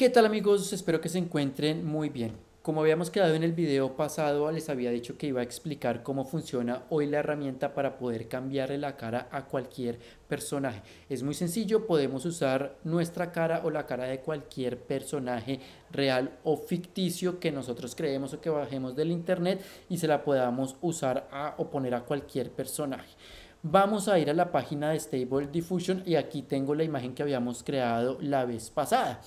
¿Qué tal amigos? Espero que se encuentren muy bien. Como habíamos quedado en el video pasado, les había dicho que iba a explicar cómo funciona hoy la herramienta para poder cambiarle la cara a cualquier personaje. Es muy sencillo, podemos usar nuestra cara o la cara de cualquier personaje real o ficticio que nosotros creemos o que bajemos del internet y se la podamos usar a, o poner a cualquier personaje. Vamos a ir a la página de Stable Diffusion y aquí tengo la imagen que habíamos creado la vez pasada.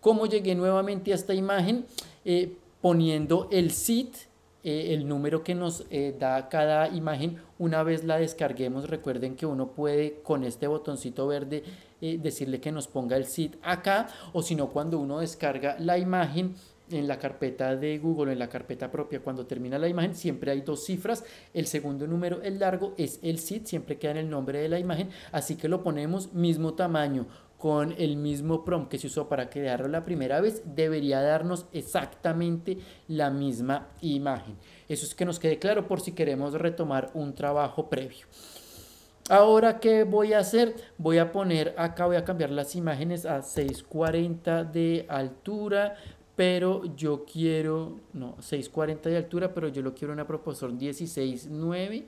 ¿Cómo llegué nuevamente a esta imagen? Eh, poniendo el SID, eh, el número que nos eh, da cada imagen. Una vez la descarguemos, recuerden que uno puede con este botoncito verde decirle que nos ponga el SID acá o si no cuando uno descarga la imagen en la carpeta de Google, en la carpeta propia, cuando termina la imagen, siempre hay dos cifras. El segundo número, el largo, es el SID, siempre queda en el nombre de la imagen. Así que lo ponemos mismo tamaño, con el mismo prompt que se usó para crearlo la primera vez, debería darnos exactamente la misma imagen. Eso es que nos quede claro por si queremos retomar un trabajo previo. Ahora, ¿qué voy a hacer? Voy a poner acá, voy a cambiar las imágenes a 640 de altura, pero yo quiero, no, 640 de altura, pero yo lo quiero en una proporción 16.9,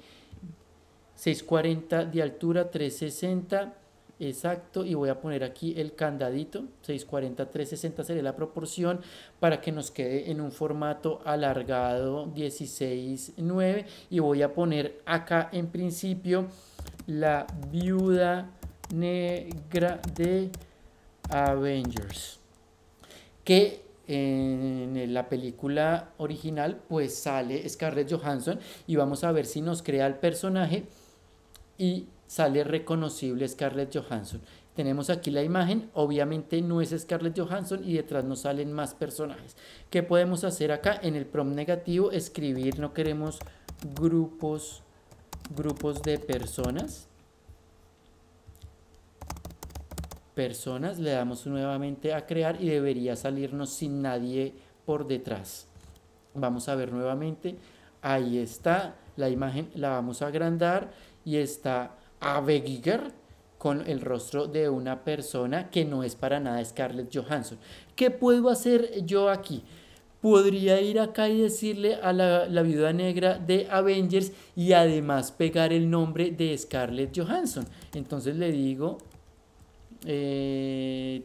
640 de altura, 360 exacto y voy a poner aquí el candadito 640 360 sería la proporción para que nos quede en un formato alargado 169 y voy a poner acá en principio la viuda negra de Avengers que en la película original pues sale Scarlett Johansson y vamos a ver si nos crea el personaje y sale reconocible Scarlett Johansson. Tenemos aquí la imagen, obviamente no es Scarlett Johansson y detrás nos salen más personajes. ¿Qué podemos hacer acá? En el prom negativo escribir, no queremos grupos, grupos de personas. Personas, le damos nuevamente a crear y debería salirnos sin nadie por detrás. Vamos a ver nuevamente, ahí está, la imagen la vamos a agrandar y está a con el rostro de una persona que no es para nada Scarlett Johansson. ¿Qué puedo hacer yo aquí? Podría ir acá y decirle a la, viuda negra de Avengers y además pegar el nombre de Scarlett Johansson. Entonces le digo, eh,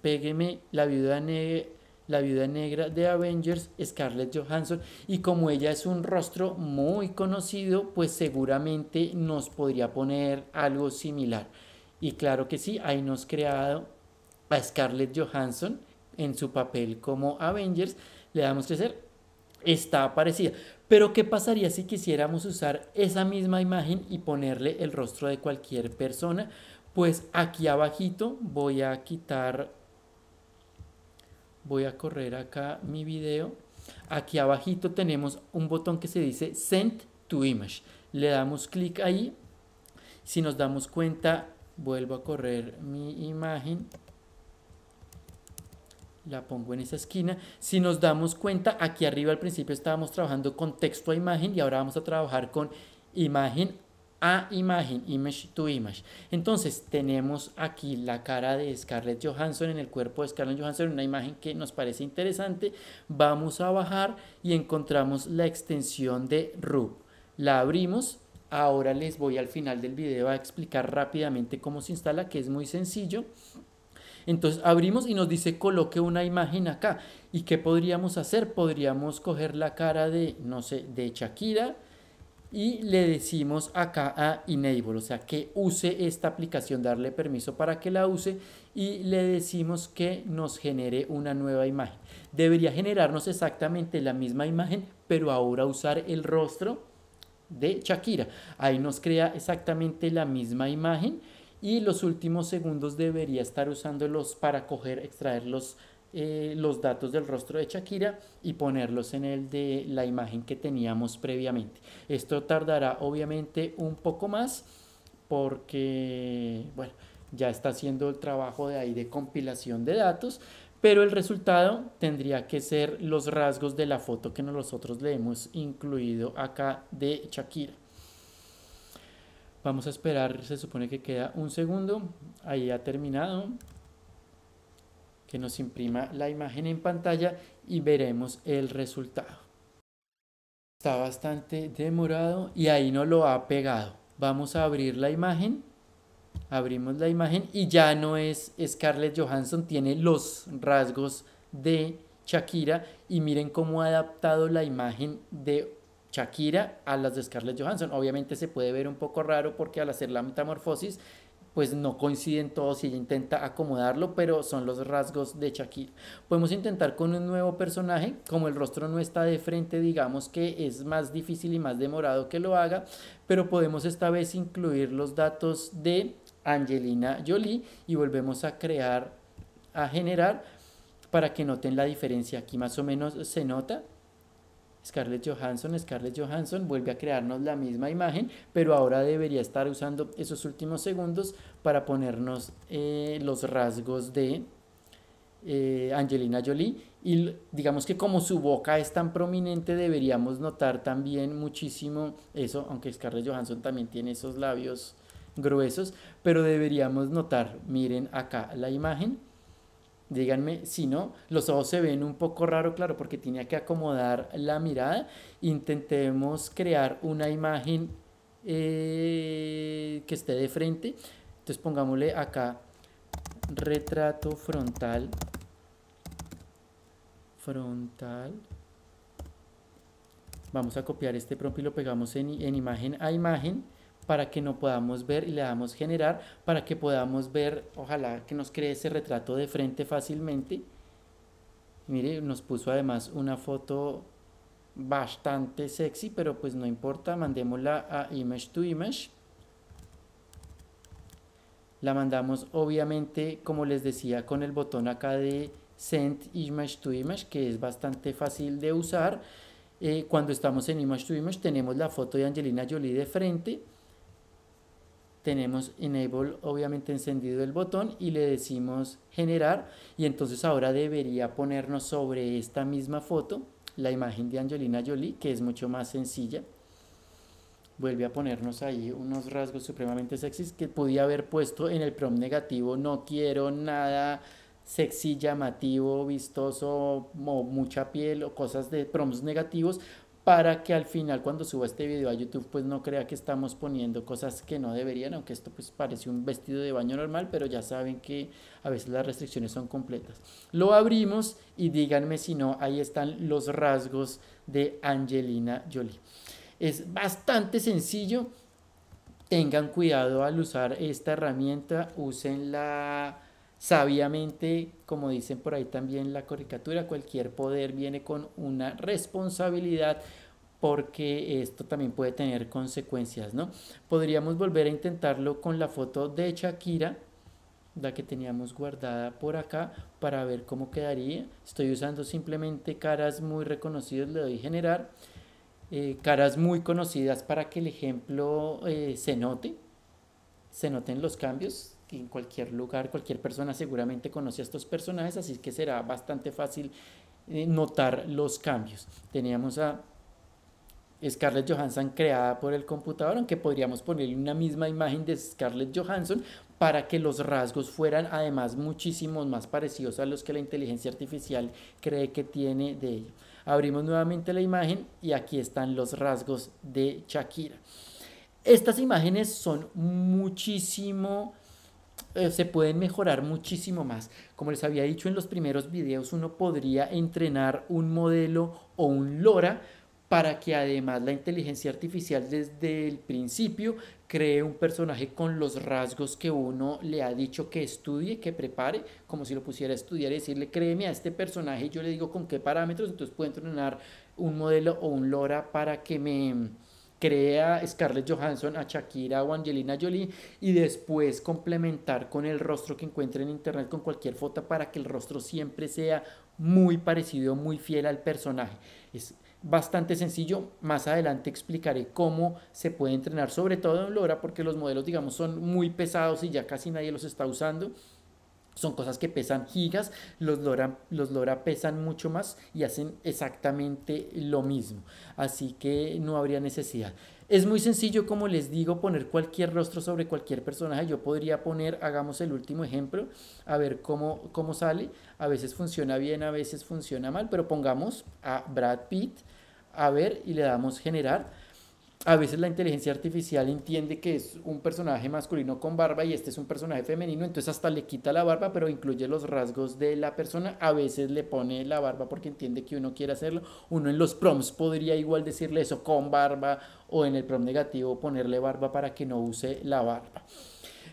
Pégeme la viuda negra la viuda negra de Avengers, Scarlett Johansson, y como ella es un rostro muy conocido, pues seguramente nos podría poner algo similar. Y claro que sí, ahí nos creado a Scarlett Johansson en su papel como Avengers, le damos crecer, está parecida. Pero ¿qué pasaría si quisiéramos usar esa misma imagen y ponerle el rostro de cualquier persona? Pues aquí abajito voy a quitar voy a correr acá mi video. Aquí abajito tenemos un botón que se dice Send to Image. Le damos clic ahí. Si nos damos cuenta, vuelvo a correr mi imagen. La pongo en esa esquina. Si nos damos cuenta, aquí arriba al principio estábamos trabajando con texto a imagen y ahora vamos a trabajar con imagen a imagen, image to image. Entonces tenemos aquí la cara de Scarlett Johansson en el cuerpo de Scarlett Johansson, una imagen que nos parece interesante. Vamos a bajar y encontramos la extensión de RUB. La abrimos. Ahora les voy al final del video a explicar rápidamente cómo se instala, que es muy sencillo. Entonces abrimos y nos dice coloque una imagen acá. ¿Y qué podríamos hacer? Podríamos coger la cara de, no sé, de Shakira y le decimos acá a enable, o sea, que use esta aplicación, darle permiso para que la use y le decimos que nos genere una nueva imagen. Debería generarnos exactamente la misma imagen, pero ahora usar el rostro de Shakira. Ahí nos crea exactamente la misma imagen y los últimos segundos debería estar usándolos para coger, extraer eh, los datos del rostro de Shakira y ponerlos en el de la imagen que teníamos previamente. Esto tardará obviamente un poco más porque, bueno, ya está haciendo el trabajo de ahí de compilación de datos, pero el resultado tendría que ser los rasgos de la foto que nosotros le hemos incluido acá de Shakira. Vamos a esperar, se supone que queda un segundo, ahí ha terminado que nos imprima la imagen en pantalla y veremos el resultado. Está bastante demorado y ahí no lo ha pegado. Vamos a abrir la imagen. Abrimos la imagen y ya no es Scarlett Johansson, tiene los rasgos de Shakira y miren cómo ha adaptado la imagen de Shakira a las de Scarlett Johansson. Obviamente se puede ver un poco raro porque al hacer la metamorfosis pues no coinciden todos y ella intenta acomodarlo, pero son los rasgos de Shakira. Podemos intentar con un nuevo personaje, como el rostro no está de frente, digamos que es más difícil y más demorado que lo haga, pero podemos esta vez incluir los datos de Angelina Jolie y volvemos a crear, a generar para que noten la diferencia. Aquí más o menos se nota Scarlett Johansson, Scarlett Johansson vuelve a crearnos la misma imagen, pero ahora debería estar usando esos últimos segundos para ponernos eh, los rasgos de eh, Angelina Jolie. Y digamos que como su boca es tan prominente, deberíamos notar también muchísimo eso, aunque Scarlett Johansson también tiene esos labios gruesos, pero deberíamos notar, miren acá la imagen, díganme si no, los ojos se ven un poco raro, claro, porque tenía que acomodar la mirada. Intentemos crear una imagen eh, que esté de frente. Entonces pongámosle acá retrato frontal. Frontal. Vamos a copiar este prompt y lo pegamos en imagen a imagen para que no podamos ver y le damos generar para que podamos ver, ojalá que nos cree ese retrato de frente fácilmente. Mire, nos puso además una foto bastante sexy, pero pues no importa, mandémosla a image to image. La mandamos obviamente, como les decía, con el botón acá de Send Image to Image, que es bastante fácil de usar. Eh, cuando estamos en Image to Image tenemos la foto de Angelina Jolie de frente tenemos enable obviamente encendido el botón y le decimos generar y entonces ahora debería ponernos sobre esta misma foto la imagen de Angelina Jolie que es mucho más sencilla vuelve a ponernos ahí unos rasgos supremamente sexys que podía haber puesto en el prompt negativo no quiero nada sexy, llamativo, vistoso, mucha piel o cosas de prompts negativos para que al final cuando suba este video a YouTube pues no crea que estamos poniendo cosas que no deberían, aunque esto pues parece un vestido de baño normal, pero ya saben que a veces las restricciones son completas. Lo abrimos y díganme si no, ahí están los rasgos de Angelina Jolie. Es bastante sencillo, tengan cuidado al usar esta herramienta, usen la... Sabiamente, como dicen por ahí también la caricatura, cualquier poder viene con una responsabilidad porque esto también puede tener consecuencias, ¿no? Podríamos volver a intentarlo con la foto de Shakira, la que teníamos guardada por acá, para ver cómo quedaría. Estoy usando simplemente caras muy reconocidas, le doy generar, eh, caras muy conocidas para que el ejemplo eh, se note, se noten los cambios, en cualquier lugar, cualquier persona seguramente conoce a estos personajes, así que será bastante fácil eh, notar los cambios. Teníamos a Scarlett Johansson creada por el computador, aunque podríamos ponerle una misma imagen de Scarlett Johansson para que los rasgos fueran además muchísimos más parecidos a los que la inteligencia artificial cree que tiene de ella. Abrimos nuevamente la imagen y aquí están los rasgos de Shakira. Estas imágenes son muchísimo eh, se pueden mejorar muchísimo más. Como les había dicho en los primeros videos, uno podría entrenar un modelo o un LoRa para que además la inteligencia artificial desde el principio cree un personaje con los rasgos que uno le ha dicho que estudie, que prepare, como si lo pusiera a estudiar y decirle, créeme a este personaje, yo le digo con qué parámetros, entonces puedo entrenar un modelo o un LoRa para que me crea Scarlett Johansson a Shakira o Angelina Jolie y después complementar con el rostro que encuentre en internet con cualquier foto para que el rostro siempre sea muy parecido, muy fiel al personaje. Es bastante sencillo, más adelante explicaré cómo se puede entrenar, sobre todo en Lora porque los modelos digamos son muy pesados y ya casi nadie los está usando. Son cosas que pesan gigas, los Lora, los pesan mucho más y hacen exactamente lo mismo. Así que no habría necesidad. Es muy sencillo, como les digo, poner cualquier rostro sobre cualquier personaje. Yo podría poner, hagamos el último ejemplo, a ver cómo, cómo sale. A veces funciona bien, a veces funciona mal, pero pongamos a Brad Pitt, a ver, y le damos generar a veces la inteligencia artificial entiende que es un personaje masculino con barba y este es un personaje femenino, entonces hasta le quita la barba, pero incluye los rasgos de la persona. A veces le pone la barba porque entiende que uno quiere hacerlo. Uno en los proms podría igual decirle eso con barba o en el prom negativo ponerle barba para que no use la barba.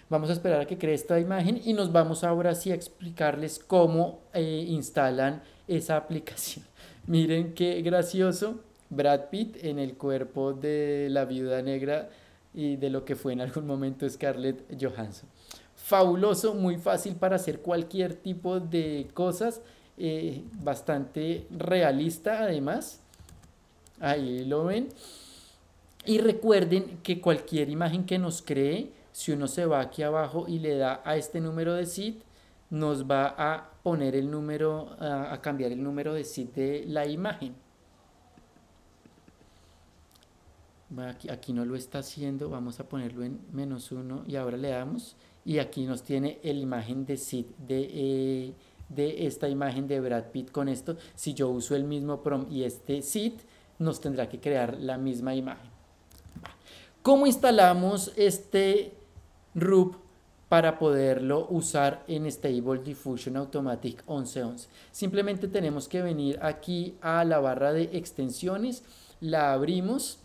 Vamos a esperar a que cree esta imagen y nos vamos ahora sí a explicarles cómo eh, instalan esa aplicación. Miren qué gracioso. Brad Pitt en el cuerpo de la viuda negra y de lo que fue en algún momento Scarlett Johansson. Fabuloso, muy fácil para hacer cualquier tipo de cosas, eh, bastante realista además. Ahí lo ven. Y recuerden que cualquier imagen que nos cree, si uno se va aquí abajo y le da a este número de SID, nos va a poner el número, a cambiar el número de SID de la imagen. Aquí, no lo está haciendo, vamos a ponerlo en menos uno y ahora le damos y aquí nos tiene la imagen de Sid de, eh, de esta imagen de Brad Pitt con esto. Si yo uso el mismo prom y este Sid, nos tendrá que crear la misma imagen. ¿Cómo instalamos este RUP para poderlo usar en Stable Diffusion Automatic 1111? Simplemente tenemos que venir aquí a la barra de extensiones, la abrimos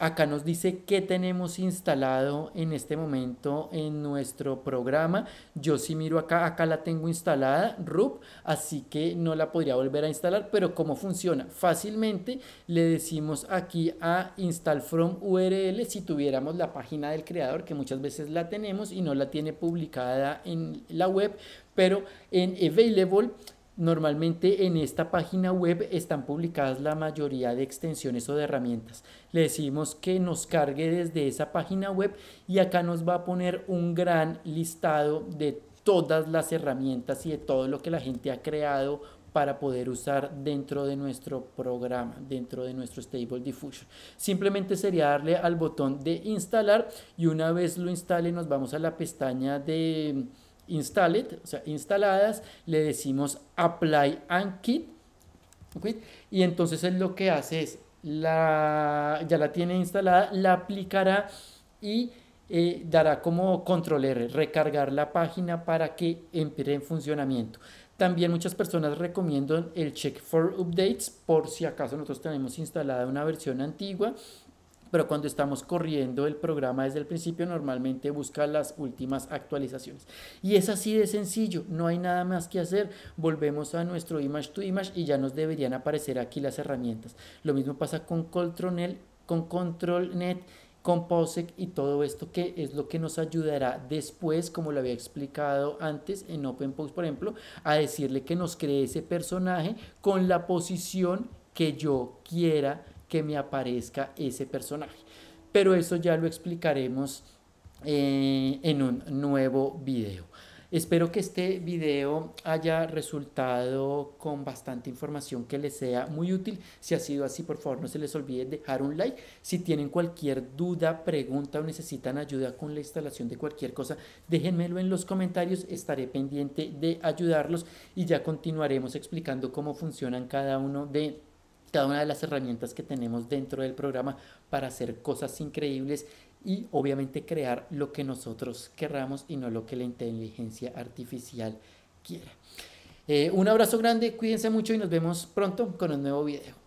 Acá nos dice qué tenemos instalado en este momento en nuestro programa. Yo si miro acá, acá la tengo instalada, RUP, así que no la podría volver a instalar, pero ¿cómo funciona? Fácilmente le decimos aquí a install from URL si tuviéramos la página del creador, que muchas veces la tenemos y no la tiene publicada en la web, pero en available Normalmente en esta página web están publicadas la mayoría de extensiones o de herramientas. Le decimos que nos cargue desde esa página web y acá nos va a poner un gran listado de todas las herramientas y de todo lo que la gente ha creado para poder usar dentro de nuestro programa, dentro de nuestro Stable Diffusion. Simplemente sería darle al botón de instalar y una vez lo instale nos vamos a la pestaña de installed, o sea, instaladas, le decimos apply and quit. Y entonces él lo que hace es, ya la tiene instalada, la aplicará y eh, dará como control R, recargar la página para que empiece en funcionamiento. También muchas personas recomiendan el check for updates por si acaso nosotros tenemos instalada una versión antigua pero cuando estamos corriendo el programa desde el principio normalmente busca las últimas actualizaciones. Y es así de sencillo, no hay nada más que hacer, volvemos a nuestro image to image y ya nos deberían aparecer aquí las herramientas. Lo mismo pasa con Control con ControlNet con POSEC y todo esto que es lo que nos ayudará después, como lo había explicado antes en OpenPost, por ejemplo, a decirle que nos cree ese personaje con la posición que yo quiera que me aparezca ese personaje. Pero eso ya lo explicaremos eh, en un nuevo video. Espero que este video haya resultado con bastante información que les sea muy útil. Si ha sido así, por favor, no se les olvide dejar un like. Si tienen cualquier duda, pregunta o necesitan ayuda con la instalación de cualquier cosa, déjenmelo en los comentarios. Estaré pendiente de ayudarlos y ya continuaremos explicando cómo funcionan cada uno de cada una de las herramientas que tenemos dentro del programa para hacer cosas increíbles y obviamente crear lo que nosotros querramos y no lo que la inteligencia artificial quiera. Eh, un abrazo grande, cuídense mucho y nos vemos pronto con un nuevo video.